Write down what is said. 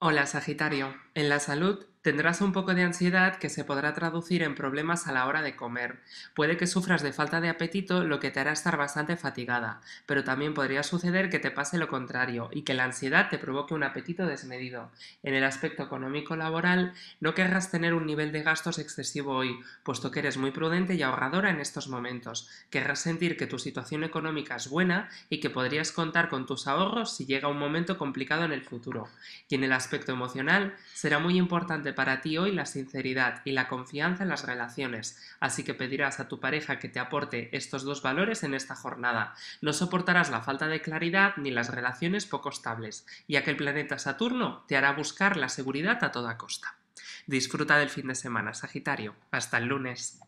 Hola Sagitario en la salud, tendrás un poco de ansiedad que se podrá traducir en problemas a la hora de comer. Puede que sufras de falta de apetito, lo que te hará estar bastante fatigada, pero también podría suceder que te pase lo contrario y que la ansiedad te provoque un apetito desmedido. En el aspecto económico laboral, no querrás tener un nivel de gastos excesivo hoy, puesto que eres muy prudente y ahorradora en estos momentos. Querrás sentir que tu situación económica es buena y que podrías contar con tus ahorros si llega un momento complicado en el futuro. Y en el aspecto emocional, Será muy importante para ti hoy la sinceridad y la confianza en las relaciones, así que pedirás a tu pareja que te aporte estos dos valores en esta jornada. No soportarás la falta de claridad ni las relaciones poco estables, ya que el planeta Saturno te hará buscar la seguridad a toda costa. Disfruta del fin de semana, Sagitario. Hasta el lunes.